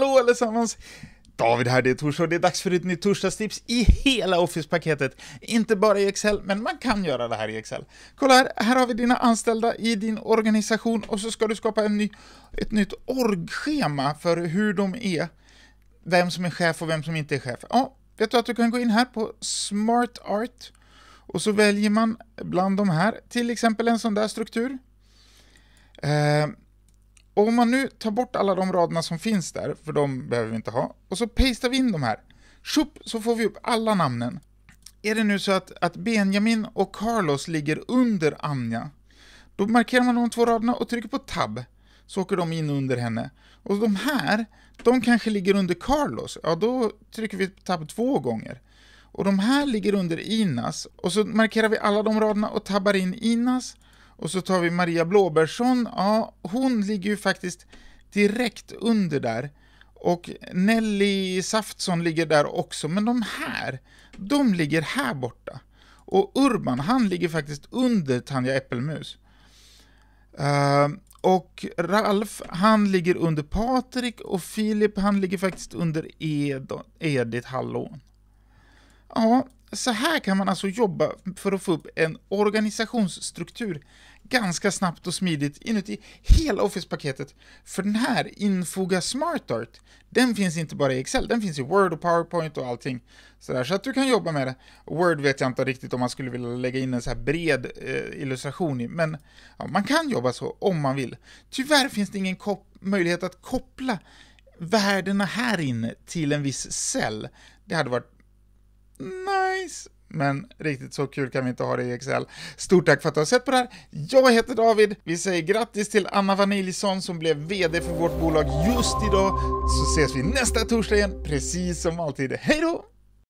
Hallå allesammans! David här, det är torsdag och det är dags för ett nytt torsdagstips i hela Office-paketet. Inte bara i Excel, men man kan göra det här i Excel. Kolla här, här har vi dina anställda i din organisation och så ska du skapa en ny, ett nytt orgschema för hur de är. Vem som är chef och vem som inte är chef. Ja, vet du att du kan gå in här på Smart Art och så väljer man bland de här, till exempel en sån där struktur. Eh, och om man nu tar bort alla de raderna som finns där, för de behöver vi inte ha, och så pastar vi in de här, tjopp, så får vi upp alla namnen. Är det nu så att, att Benjamin och Carlos ligger under Anja, då markerar man de två raderna och trycker på tab, så åker de in under henne. Och de här, de kanske ligger under Carlos, ja då trycker vi på tab två gånger. Och de här ligger under Inas, och så markerar vi alla de raderna och tabbar in Inas, och så tar vi Maria Blåbärsson, ja, hon ligger ju faktiskt direkt under där. Och Nelly Saftsson ligger där också, men de här, de ligger här borta. Och Urban, han ligger faktiskt under Tanja Äppelmus. Uh, och Ralf, han ligger under Patrik och Filip, han ligger faktiskt under Ed Edith Hallon. Ja, så här kan man alltså jobba för att få upp en organisationsstruktur ganska snabbt och smidigt inuti hela Office-paketet. För den här Infoga SmartArt, den finns inte bara i Excel, den finns i Word och Powerpoint och allting. Sådär, så att du kan jobba med det. Word vet jag inte riktigt om man skulle vilja lägga in en så här bred eh, illustration i, men ja, man kan jobba så om man vill. Tyvärr finns det ingen möjlighet att koppla värdena här inne till en viss cell. Det hade varit nice. Men riktigt så kul kan vi inte ha det i Excel. Stort tack för att du har sett på det här. Jag heter David. Vi säger grattis till Anna Vaniljesson som blev VD för vårt bolag just idag. Så ses vi nästa torsdag igen, precis som alltid. Hej då!